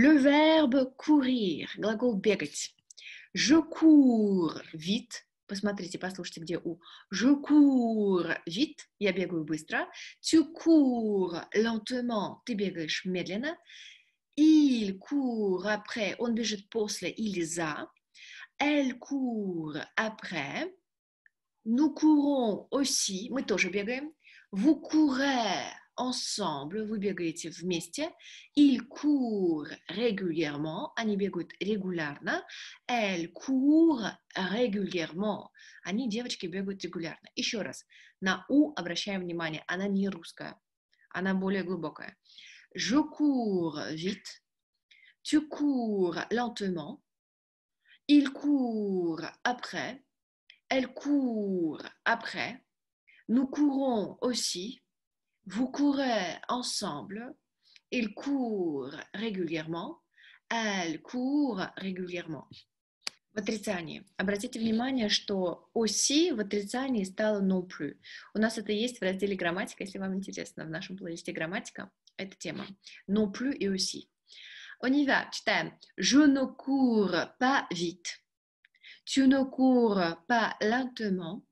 Le verbe courir, Je cours vite. Je cours vite. Tu cours lentement. Ты бегаешь медленно. Il court après. Он бежит после Elle court après. Nous courons aussi. Мы тоже Vous courez ensemble, vous бегаете вместе, Ils courent régulièrement, они бегают регулярно, elle court régulièrement, они, девочки, бегают регулярно. Еще раз, на «у» обращаем внимание, она не русская, она более глубокая. Je cours vite, tu cours lentement, il court après, elle court après, nous courons aussi, vous courez ensemble, il court régulièrement, elle court régulièrement. В отрицании. Обратите внимание, что оси в отрицании стало non plus. У нас это есть в разделе грамматика, если вам интересно, в нашем плейлисте грамматика Это тема. Non plus et aussi. On y va, Je ne cours pas vite. Tu ne cours pas lentement.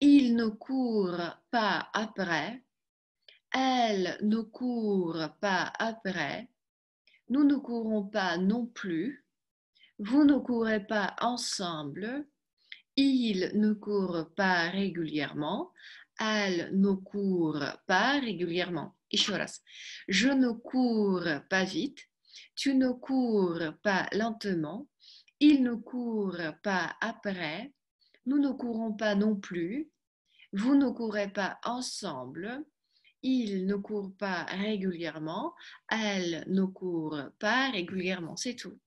Il ne court pas après elle ne court pas après, nous ne courons pas non plus, vous ne courez pas ensemble, il ne court pas régulièrement, elle ne court pas régulièrement. Je ne cours pas vite, tu ne cours pas lentement, il ne court pas après, nous ne courons pas non plus, vous ne courez pas ensemble, il ne court pas régulièrement, elle ne court pas régulièrement, c'est tout.